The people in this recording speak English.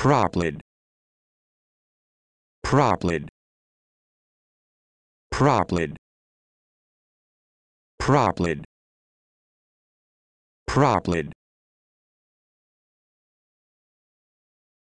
Proplid. Proplid. Proplid. Proplid. Proplid.